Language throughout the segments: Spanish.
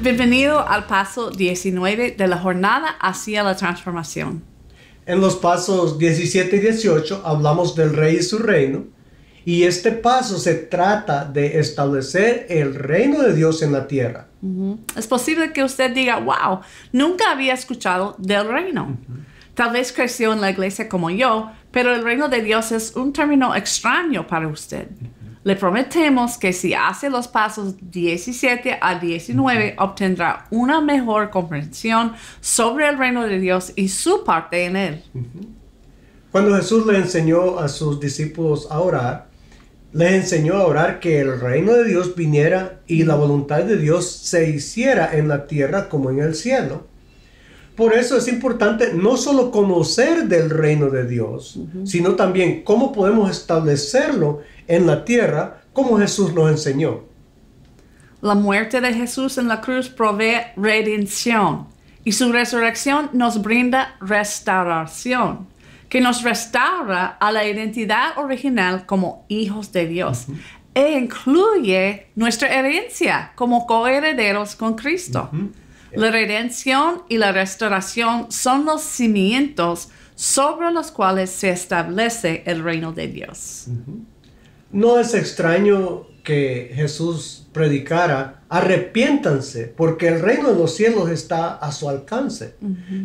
Bienvenido al paso 19 de la jornada hacia la transformación. En los pasos 17 y 18 hablamos del rey y su reino y este paso se trata de establecer el reino de Dios en la tierra. Es posible que usted diga, wow, nunca había escuchado del reino. Tal vez creció en la iglesia como yo, pero el reino de Dios es un término extraño para usted. Le prometemos que si hace los pasos 17 a 19 obtendrá una mejor comprensión sobre el reino de Dios y su parte en él. Cuando Jesús le enseñó a sus discípulos a orar, les enseñó a orar que el reino de Dios viniera y la voluntad de Dios se hiciera en la tierra como en el cielo. Por eso es importante no solo conocer del reino de Dios, sino también cómo podemos establecerlo en la tierra como Jesús nos enseñó. La muerte de Jesús en la cruz provee redención y su resurrección nos brinda restauración que nos restaura a la identidad original como hijos de Dios e incluye nuestra herencia como coherederos con Cristo. La redención y la restauración son los cimientos sobre los cuales se establece el reino de Dios. No es extraño que Jesús predicara arrepiéntanse, porque el reino de los cielos está a su alcance.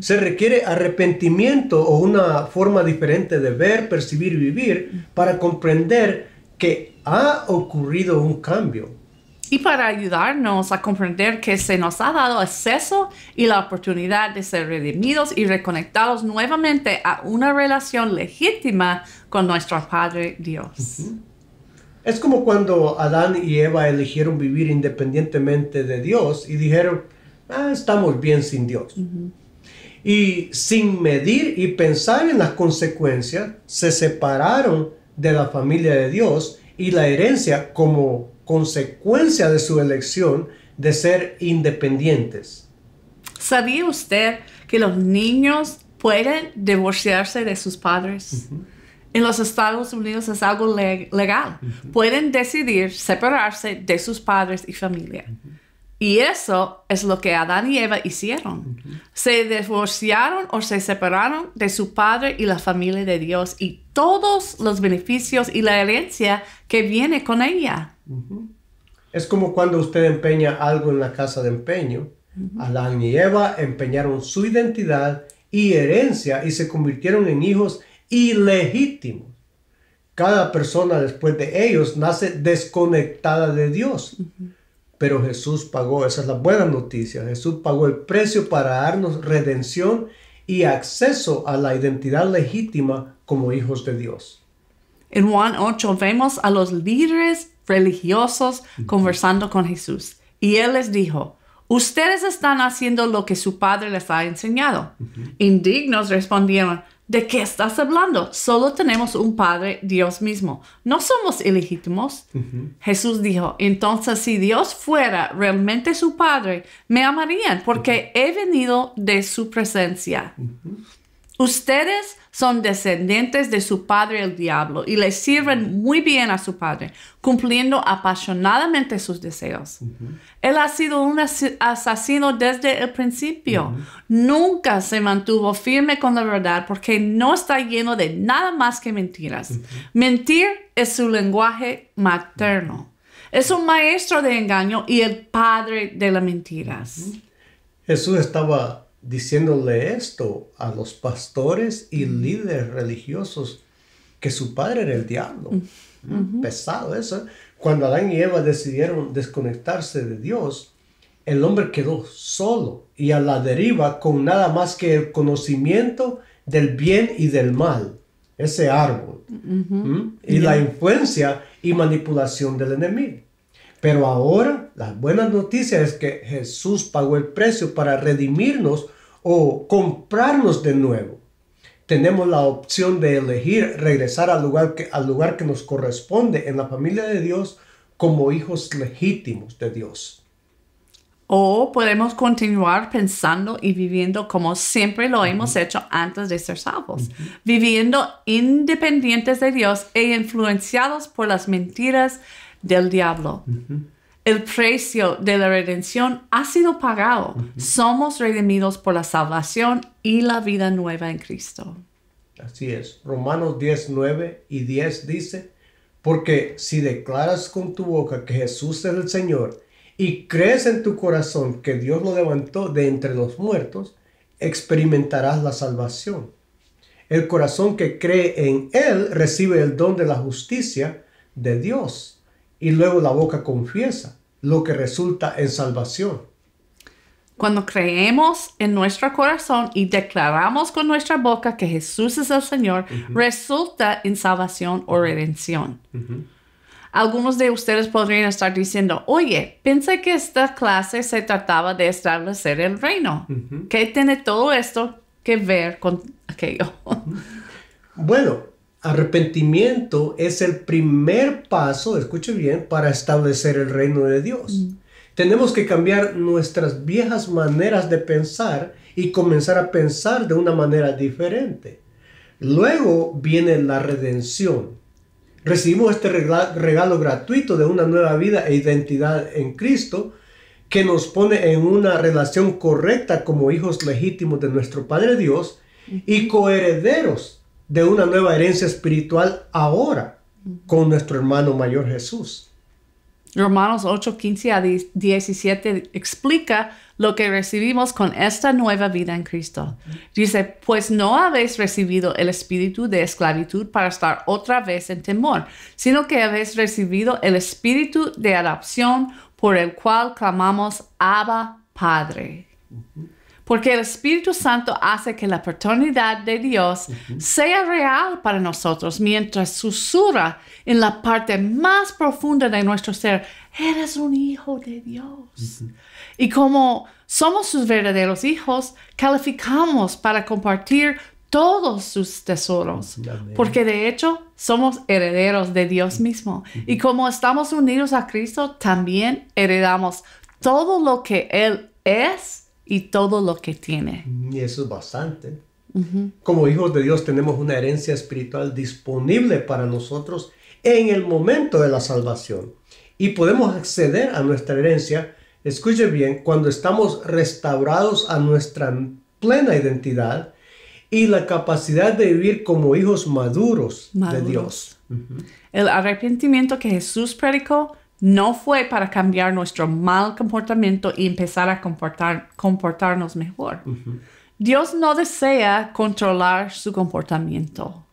Se requiere arrepentimiento o una forma diferente de ver, percibir y vivir para comprender que ha ocurrido un cambio. Y para ayudarnos a comprender que se nos ha dado acceso y la oportunidad de ser redimidos y reconectados nuevamente a una relación legítima con nuestro Padre Dios. Es como cuando Adán y Eva eligieron vivir independientemente de Dios y dijeron, ah, estamos bien sin Dios. Y sin medir y pensar en las consecuencias, se separaron de la familia de Dios y la herencia como consecuencia de su elección de ser independientes. ¿Sabía usted que los niños pueden divorciarse de sus padres? en los Estados Unidos es algo legal. Pueden decidir separarse de sus padres y familia. Y eso es lo que Adán y Eva hicieron. Se divorciaron o se separaron de su padre y la familia de Dios y todos los beneficios y la herencia que viene con ella. Es como cuando usted empeña algo en la casa de empeño. Adán y Eva empeñaron su identidad y herencia y se convirtieron en hijos ilegítimo Cada persona después de ellos nace desconectada de Dios. Pero Jesús pagó, esa es la buena noticia, Jesús pagó el precio para darnos redención y acceso a la identidad legítima como hijos de Dios. En Juan 8 vemos a los líderes religiosos conversando con Jesús y él les dijo, ustedes están haciendo lo que su padre les ha enseñado. Indignos respondieron, ¿De qué estás hablando? Solo tenemos un Padre, Dios mismo. No somos ilegítimos. Jesús dijo, entonces si Dios fuera realmente su Padre, me amarían porque he venido de su presencia. Ustedes son descendientes de su padre el diablo y le sirven muy bien a su padre, cumpliendo apasionadamente sus deseos. Él ha sido un asesino desde el principio. Nunca se mantuvo firme con la verdad porque no está lleno de nada más que mentiras. Mentir es su lenguaje materno. Es un maestro de engaño y el padre de las mentiras. Jesús estaba diciéndole esto a los pastores y mm. líderes religiosos que su padre era el diablo. Mm. Mm, pesado eso. ¿eh? Cuando Adán y Eva decidieron desconectarse de Dios, el hombre quedó solo y a la deriva con nada más que el conocimiento del bien y del mal, ese árbol, y la influencia y manipulación del enemigo. Pero ahora la buena noticia es que Jesús pagó el precio para redimirnos o comprarnos de nuevo. Tenemos la opción de elegir regresar al lugar que, al lugar que nos corresponde en la familia de Dios como hijos legítimos de Dios. O podemos continuar pensando y viviendo como siempre lo hemos hecho antes de ser salvos, viviendo independientes de Dios e influenciados por las mentiras del diablo. El precio de la redención ha sido pagado. Somos redimidos por la salvación y la vida nueva en Cristo. Así es. Romanos 10, 9 y 10 dice, porque si declaras con tu boca que Jesús es el Señor y crees en tu corazón que Dios lo levantó de entre los muertos, experimentarás la salvación. El corazón que cree en Él recibe el don de la justicia de Dios y luego la boca confiesa, lo que resulta en salvación. Cuando creemos en nuestro corazón y declaramos con nuestra boca que Jesús es el Señor, resulta en salvación o redención. Algunos de ustedes podrían estar diciendo, oye, pensé que esta clase se trataba de establecer el reino. ¿Qué tiene todo esto que ver con aquello? bueno, Arrepentimiento es el primer paso, escuche bien, para establecer el reino de Dios. Mm. Tenemos que cambiar nuestras viejas maneras de pensar y comenzar a pensar de una manera diferente. Luego viene la redención. Recibimos este regalo gratuito de una nueva vida e identidad en Cristo que nos pone en una relación correcta como hijos legítimos de nuestro Padre Dios y coherederos de una nueva herencia espiritual ahora con nuestro hermano mayor Jesús. Romanos 8, 15 a 17 explica lo que recibimos con esta nueva vida en Cristo. Dice, pues no habéis recibido el espíritu de esclavitud para estar otra vez en temor, sino que habéis recibido el espíritu de adopción por el cual clamamos Abba Padre porque el Espíritu Santo hace que la paternidad de Dios sea real para nosotros mientras susurra en la parte más profunda de nuestro ser, eres un hijo de Dios. Y como somos sus verdaderos hijos, calificamos para compartir todos sus tesoros, porque de hecho somos herederos de Dios mismo. Y como estamos unidos a Cristo, también heredamos todo lo que Él es y todo lo que tiene. Y eso es bastante. Como hijos de Dios tenemos una herencia espiritual disponible para nosotros en el momento de la salvación. Y podemos acceder a nuestra herencia, escuche bien, cuando estamos restaurados a nuestra plena identidad y la capacidad de vivir como hijos maduros, de Dios. El arrepentimiento que Jesús predicó no fue para cambiar nuestro mal comportamiento y empezar a comportarnos mejor. Dios no desea controlar su comportamiento.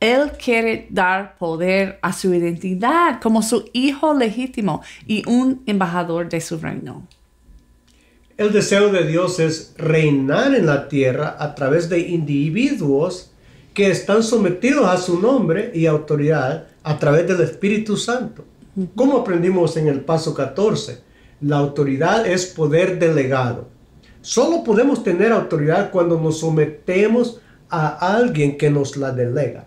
Él quiere dar poder a su identidad como su hijo legítimo y un embajador de su reino. El deseo de Dios es reinar en la tierra a través de individuos que están sometidos a su nombre y autoridad a través del Espíritu Santo. ¿Cómo aprendimos en el paso 14? La autoridad es poder delegado. Solo podemos tener autoridad cuando nos sometemos a alguien que nos la delega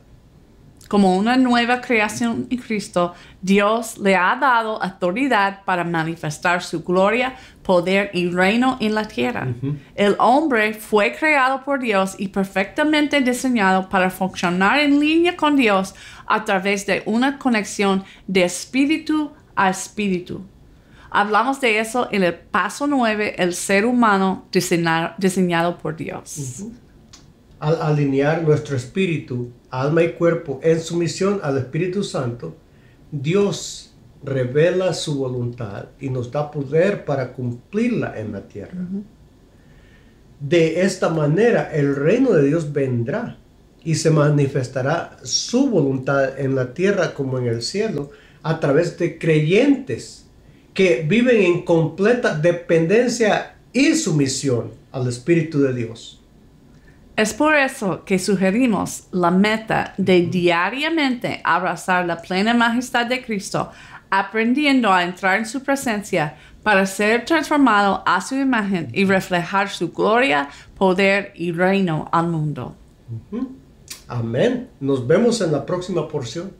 como una nueva creación en Cristo, Dios le ha dado autoridad para manifestar su gloria, poder y reino en la tierra. El hombre fue creado por Dios y perfectamente diseñado para funcionar en línea con Dios a través de una conexión de espíritu a espíritu. Hablamos de eso en el paso 9, el ser humano diseñado, por Dios al alinear nuestro espíritu, alma y cuerpo en sumisión al Espíritu Santo, Dios revela su voluntad y nos da poder para cumplirla en la tierra. De esta manera el reino de Dios vendrá y se manifestará su voluntad en la tierra como en el cielo a través de creyentes que viven en completa dependencia y sumisión al Espíritu de Dios. Es por eso que sugerimos la meta de diariamente abrazar la plena majestad de Cristo, aprendiendo a entrar en su presencia para ser transformado a su imagen y reflejar su gloria, poder y reino al mundo. Amén. Nos vemos en la próxima porción.